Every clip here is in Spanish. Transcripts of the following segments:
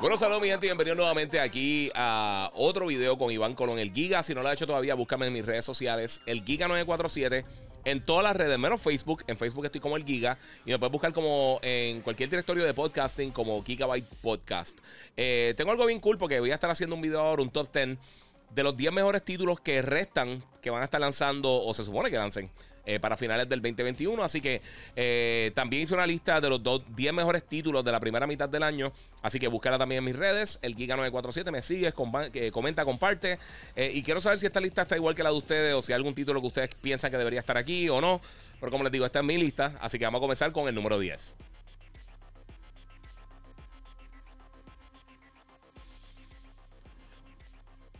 Bueno, saludos mi gente, bienvenidos nuevamente aquí a otro video con Iván Colón, el Giga. Si no lo has hecho todavía, búscame en mis redes sociales, el Giga947, en todas las redes, menos Facebook. En Facebook estoy como el Giga y me puedes buscar como en cualquier directorio de podcasting como Gigabyte Podcast. Eh, tengo algo bien cool porque voy a estar haciendo un video ahora, un top 10 de los 10 mejores títulos que restan, que van a estar lanzando o se supone que lancen eh, para finales del 2021. Así que eh, también hice una lista de los 10 mejores títulos de la primera mitad del año. Así que búscala también en mis redes, el Giga947. Me sigues, eh, comenta, comparte. y quiero saber si esta lista está igual que la de ustedes o si hay algún título que ustedes piensan que debería estar aquí o no. Pero como les digo, esta es mi lista. Así que vamos a comenzar con el número 10.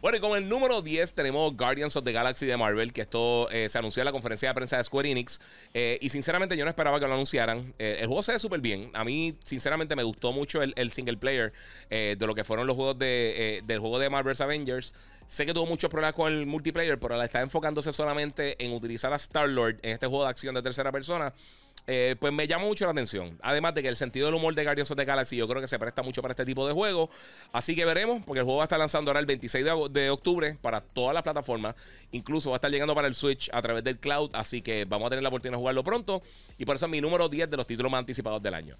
Bueno, y con el número 10 tenemos Guardians of the Galaxy de Marvel, que esto eh, se anunció en la conferencia de prensa de Square Enix. Eh, y sinceramente yo no esperaba que lo anunciaran. Eh, el juego se ve súper bien. A mí, sinceramente, me gustó mucho el, el single player de lo que fueron los juegos de, del juego de Marvel's Avengers. Sé que tuvo muchos problemas con el multiplayer, pero al está enfocándose solamente en utilizar a Star-Lord en este juego de acción de tercera persona. Eh, pues me llama mucho la atención. Además de que el sentido del humor de Guardians of the Galaxy yo creo que se presta mucho para este tipo de juego. Así que veremos, porque el juego va a estar lanzando ahora el 26 de, de octubre para todas las plataformas. Incluso va a estar llegando para el Switch a través del cloud. Así que vamos a tener la oportunidad de jugarlo pronto. Y por eso es mi número 10 de los títulos más anticipados del año.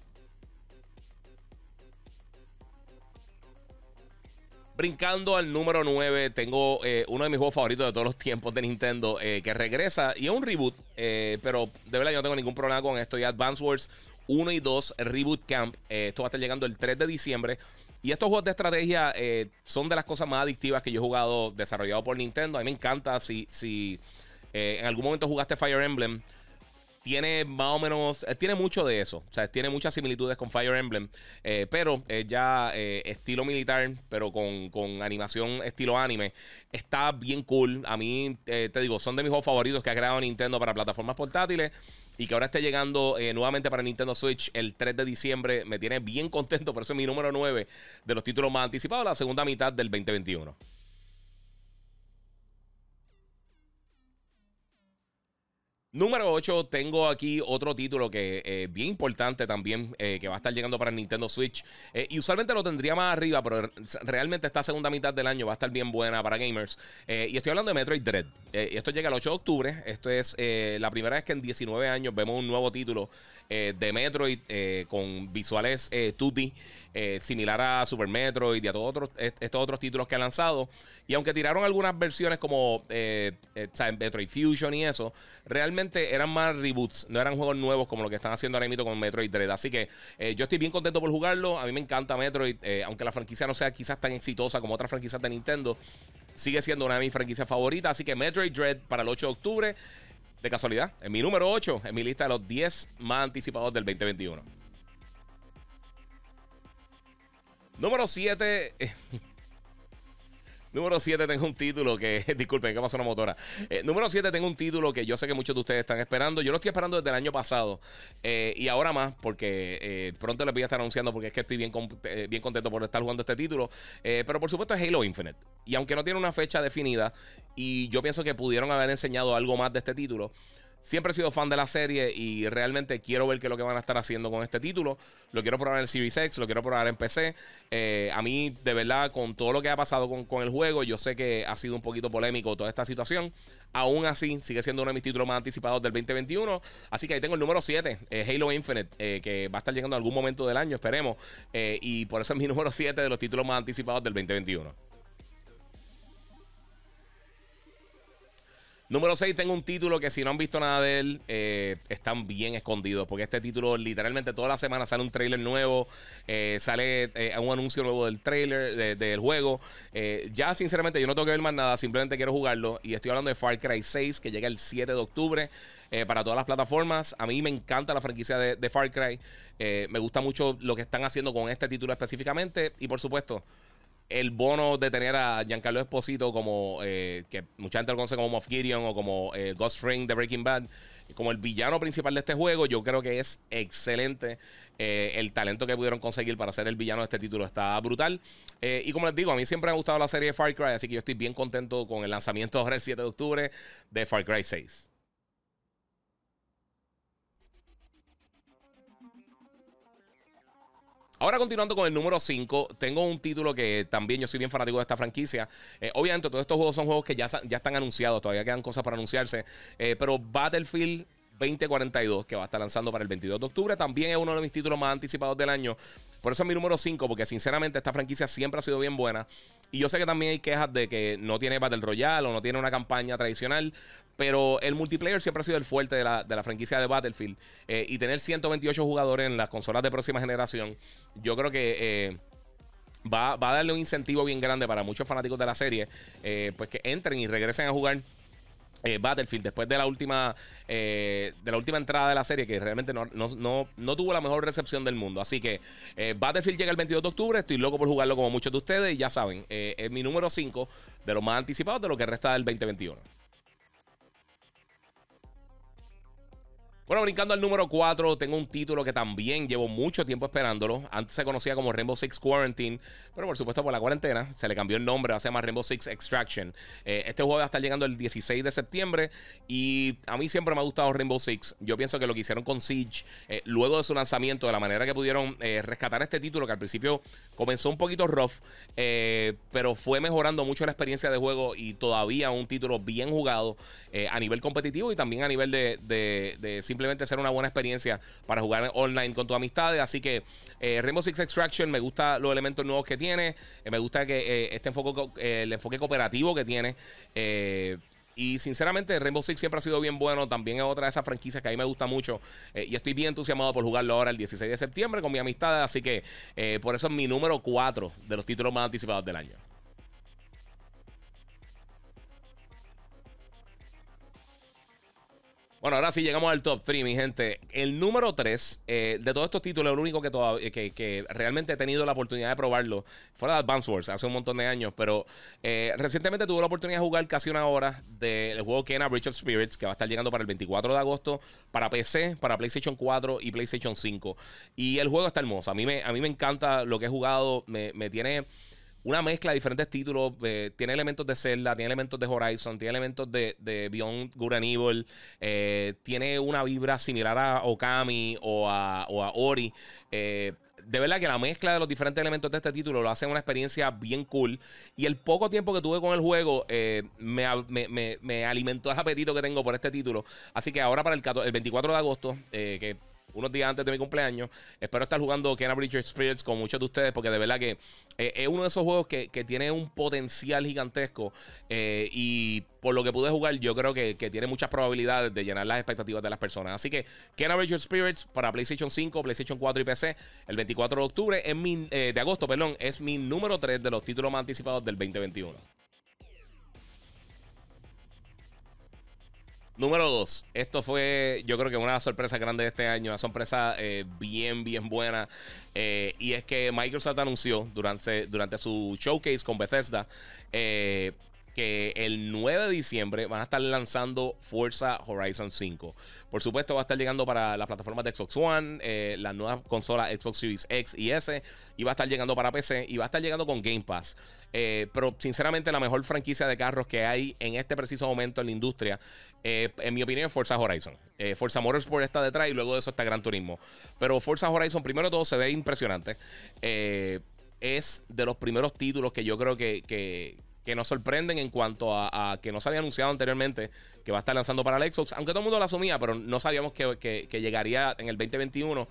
Brincando al número 9, tengo eh, uno de mis juegos favoritos de todos los tiempos de Nintendo eh, que regresa y es un reboot, eh, pero de verdad yo no tengo ningún problema con esto. Y Advance Wars 1 y 2 Reboot Camp. esto va a estar llegando el 3 de diciembre. Y estos juegos de estrategia son de las cosas más adictivas que yo he jugado desarrollado por Nintendo. A mí me encanta si, si en algún momento jugaste Fire Emblem tiene más o menos, eh, tiene mucho de eso. O sea, tiene muchas similitudes con Fire Emblem, eh, pero eh, ya estilo militar, pero con, animación estilo anime. Está bien cool. A mí, te digo, son de mis juegos favoritos que ha creado Nintendo para plataformas portátiles y que ahora está llegando nuevamente para Nintendo Switch el 3 de diciembre. Me tiene bien contento, por eso es mi número 9 de los títulos más anticipados, la segunda mitad del 2021. Número 8, tengo aquí otro título que es eh, bien importante también, eh, que va a estar llegando para el Nintendo Switch. Eh, y usualmente lo tendría más arriba, pero realmente esta segunda mitad del año va a estar bien buena para gamers. y estoy hablando de Metroid Dread. esto llega el 8 de octubre. Esto es la primera vez que en 19 años vemos un nuevo título de Metroid con visuales 2 similar a Super Metroid y a todos otros, estos otros títulos que ha lanzado. Y aunque tiraron algunas versiones como Metroid Fusion y eso, realmente eran más reboots, no eran juegos nuevos como lo que están haciendo ahora mismo con Metroid Dread. Así que eh, yo estoy bien contento por jugarlo. A mí me encanta Metroid, eh, aunque la franquicia no sea quizás tan exitosa como otras franquicias de Nintendo, sigue siendo una de mis franquicias favoritas. Así que Metroid Dread para el 8 de octubre, de casualidad, en mi número 8, en mi lista de los 10 más anticipados del 2021. Número 7. Número 7, tengo un título que. Disculpen, ¿qué pasó una motora? Eh, número 7, tengo un título que yo sé que muchos de ustedes están esperando. Yo lo estoy esperando desde el año pasado eh, y ahora más, porque eh, pronto les voy a estar anunciando porque es que estoy bien, bien contento por estar jugando este título. pero por supuesto es Halo Infinite. Y aunque no tiene una fecha definida, y yo pienso que pudieron haber enseñado algo más de este título. Siempre he sido fan de la serie y realmente quiero ver qué es lo que van a estar haciendo con este título. Lo quiero probar en el Series X, lo quiero probar en PC. Eh, a mí, de verdad, con todo lo que ha pasado con, el juego, yo sé que ha sido un poquito polémico toda esta situación. Aún así, sigue siendo uno de mis títulos más anticipados del 2021. Así que ahí tengo el número 7, eh, Halo Infinite, eh, que va a estar llegando en algún momento del año, esperemos. y por eso es mi número 7 de los títulos más anticipados del 2021. Número 6, tengo un título que si no han visto nada de él, eh, están bien escondidos. Porque este título, literalmente, toda la semana sale un trailer nuevo, eh, sale eh, un anuncio nuevo del trailer, del juego. ya, sinceramente, yo no tengo que ver más nada, simplemente quiero jugarlo. Y estoy hablando de Far Cry 6, que llega el 7 de octubre. para todas las plataformas. A mí me encanta la franquicia de, Far Cry. me gusta mucho lo que están haciendo con este título específicamente. Y por supuesto, el bono de tener a Giancarlo Esposito como, eh, que mucha gente lo conoce como Moff Gideon o como eh, Ghost de Breaking Bad, como el villano principal de este juego, yo creo que es excelente. Eh, el talento que pudieron conseguir para ser el villano de este título está brutal. Eh, y como les digo, a mí siempre me ha gustado la serie de Far Cry, así que yo estoy bien contento con el lanzamiento ahora el 7 de octubre de Far Cry 6. Ahora continuando con el número 5, tengo un título que también yo soy bien fanático de esta franquicia. Eh, obviamente todos estos juegos son juegos que ya, ya están anunciados, todavía quedan cosas para anunciarse, eh, pero Battlefield 2042, que va a estar lanzando para el 22 de octubre. También es uno de mis títulos más anticipados del año. Por eso es mi número 5, porque sinceramente esta franquicia siempre ha sido bien buena. Y yo sé que también hay quejas de que no tiene Battle Royale o no tiene una campaña tradicional, pero el multiplayer siempre ha sido el fuerte de la, franquicia de Battlefield. Eh, y tener 128 jugadores en las consolas de próxima generación, yo creo que... Eh, va, a darle un incentivo bien grande para muchos fanáticos de la serie, eh, pues que entren y regresen a jugar eh, Battlefield, después de la última eh, de la última entrada de la serie, que realmente no, no, no, no tuvo la mejor recepción del mundo. Así que eh, Battlefield llega el 22 de octubre. Estoy loco por jugarlo como muchos de ustedes. Y ya saben, es mi número 5 de los más anticipados de lo que resta del 2021. Bueno, brincando al número 4, tengo un título que también llevo mucho tiempo esperándolo. Antes se conocía como Rainbow Six Quarantine, pero por supuesto por la cuarentena se le cambió el nombre, a se llama Rainbow Six Extraction. Eh, este juego va a estar llegando el 16 de septiembre y a mí siempre me ha gustado Rainbow Six. Yo pienso que lo que hicieron con Siege, eh, luego de su lanzamiento, de la manera que pudieron eh, rescatar este título, que al principio comenzó un poquito rough, pero fue mejorando mucho la experiencia de juego y todavía un título bien jugado a nivel competitivo y también a nivel de, de, de simple ser una buena experiencia para jugar online con tus amistades. Así que eh, Rainbow Six Extraction, me gusta los elementos nuevos que tiene, eh, me gusta que eh, este enfoque, el enfoque cooperativo que tiene. y sinceramente Rainbow Six siempre ha sido bien bueno, también es otra de esas franquicias que a mí me gusta mucho y estoy bien entusiasmado por jugarlo ahora el 16 de septiembre con mi amistad, así que por eso es mi número 4 de los títulos más anticipados del año. Bueno, ahora sí llegamos al top 3, mi gente. El número 3 eh, de todos estos títulos, el único que, todavía, eh, que, realmente he tenido la oportunidad de probarlo fue la Advance Wars hace un montón de años. Pero eh, recientemente tuve la oportunidad de jugar casi una hora del juego Kena Bridge of Spirits, que va a estar llegando para el 24 de agosto para PC, para PlayStation 4 y PlayStation 5. Y el juego está hermoso. A mí me, a mí me encanta lo que he jugado. Me, me tiene una mezcla de diferentes títulos. Eh, tiene elementos de Zelda, tiene elementos de Horizon, tiene elementos de, de Beyond Good Evil. Eh, tiene una vibra similar a Okami o a, o a Ori. Eh, de verdad que la mezcla de los diferentes elementos de este título lo hace una experiencia bien cool. Y el poco tiempo que tuve con el juego me, alimentó ese apetito que tengo por este título. Así que ahora para el, el 24 de agosto, que unos días antes de mi cumpleaños. Espero estar jugando Kenna Bridge Spirits con muchos de ustedes, porque de verdad que eh, es uno de esos juegos que, tiene un potencial gigantesco. Eh, y por lo que pude jugar, yo creo que, tiene muchas probabilidades de llenar las expectativas de las personas. Así que Kena Your Spirits para PlayStation 5, PlayStation 4 y PC, el 24 de octubre, eh, de agosto, es mi número 3 de los títulos más anticipados del 2021. Número dos, esto fue yo creo que una sorpresa grande de este año, una sorpresa eh, bien, bien buena. Eh, y es que Microsoft anunció durante, durante su showcase con Bethesda eh, que el 9 de diciembre van a estar lanzando Forza Horizon 5. Por supuesto, va a estar llegando para las plataformas de Xbox One, eh, las nuevas consolas Xbox Series X y S, y va a estar llegando para PC, y va a estar llegando con Game Pass. Eh, pero sinceramente, la mejor franquicia de carros que hay en este preciso momento en la industria, eh, en mi opinión, es Forza Horizon. Eh, Forza Motorsport está detrás y luego de eso está Gran Turismo. Pero Forza Horizon, primero todo, se ve impresionante. es de los primeros títulos que yo creo que que nos sorprenden en cuanto a, que no se había anunciado anteriormente que va a estar lanzando para el Xbox, aunque todo el mundo lo asumía, pero no sabíamos que, llegaría en el 2021.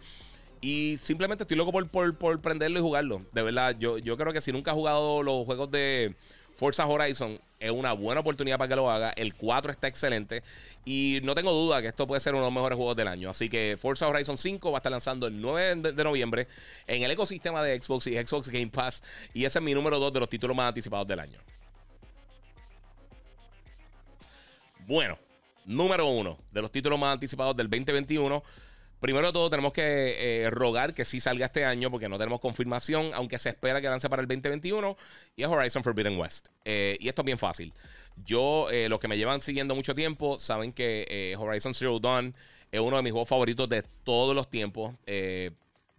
Y simplemente estoy loco por, por, prenderlo y jugarlo. De verdad, yo, yo creo que si nunca has jugado los juegos de Forza Horizon, es una buena oportunidad para que lo haga. El 4 está excelente. Y no tengo duda que esto puede ser uno de los mejores juegos del año. Así que Forza Horizon 5 va a estar lanzando el 9 de noviembre en el ecosistema de Xbox y Xbox Game Pass. Y ese es mi número 2 de los títulos más anticipados del año. Bueno, número uno de los títulos más anticipados del 2021. Primero de todo, tenemos que eh, rogar que sí salga este año porque no tenemos confirmación, aunque se espera que lance para el 2021, y es Horizon Forbidden West. Eh, y esto es bien fácil. Yo, eh, los que me llevan siguiendo mucho tiempo, saben que Horizon Zero Dawn es uno de mis juegos favoritos de todos los tiempos.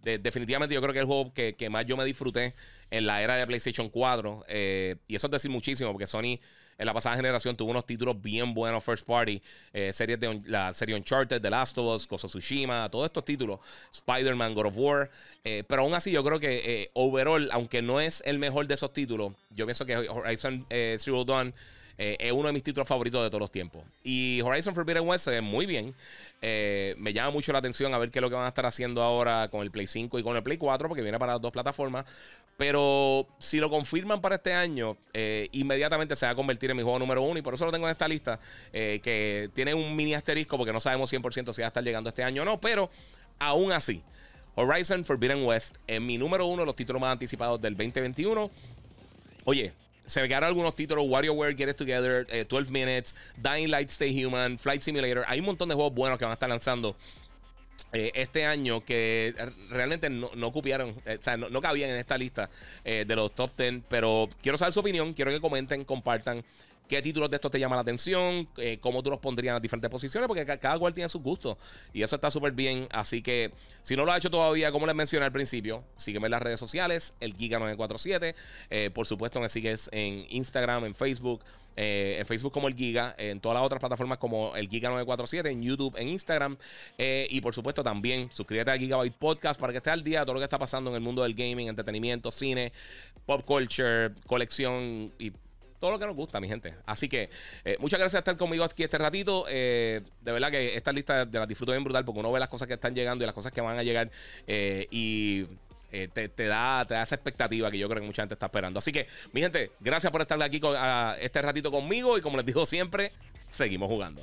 definitivamente yo creo que es el juego que, que más yo me disfruté en la era de PlayStation 4. Eh, y eso es decir muchísimo, porque Sony en la pasada generación tuvo unos títulos bien buenos first party. Eh, series de la serie Uncharted, The Last of Us, Koso todos estos títulos. Spider-Man, God of War. Eh, pero aún así, yo creo que overall, aunque no es el mejor de esos títulos, yo pienso que Horizon Zero Dawn eh, es uno de mis títulos favoritos de todos los tiempos. Y Horizon Forbidden West es muy bien. Eh, me llama mucho la atención a ver qué es lo que van a estar haciendo ahora con el Play 5 y con el Play 4, porque viene para las dos plataformas. Pero si lo confirman para este año, eh, inmediatamente se va a convertir en mi juego número uno. Y por eso lo tengo en esta lista, que tiene un mini asterisco, porque no sabemos 100% si va a estar llegando este año o no. Pero aún así, Horizon Forbidden West es mi número uno de los títulos más anticipados del 2021. Oye, se quedaron algunos títulos: WarioWare, Get It Together, 12 eh, Minutes, Dying Light, Stay Human, Flight Simulator. Hay un montón de juegos buenos que van a estar lanzando eh, este año que realmente no, no copiaron, eh, o sea, no, cabían en esta lista de los top 10, pero quiero saber su opinión, quiero que comenten, compartan qué títulos de estos te llama la atención, eh, cómo tú los pondrías en las diferentes posiciones, porque cada cual tiene su gusto y eso está súper bien. Así que si no lo has hecho todavía, como les mencioné al principio, sígueme en las redes sociales, el Giga947. Eh, por supuesto, me sigues en Instagram, en Facebook. Eh, en Facebook como el Giga, en todas las otras plataformas como el Giga947, en YouTube, en Instagram. y por supuesto también suscríbete a Gigabyte Podcast para que estés al día de todo lo que está pasando en el mundo del gaming, entretenimiento, cine, pop culture, colección y todo lo que nos gusta, mi gente. Así que eh, muchas gracias por estar conmigo aquí este ratito. Eh, de verdad que esta lista de las disfruto bien brutal porque uno ve las cosas que están llegando y las cosas que van a llegar eh, y te, da, te da esa expectativa que yo creo que mucha gente está esperando. Así que, mi gente, gracias por estar aquí con, este ratito conmigo y como les digo siempre, seguimos jugando.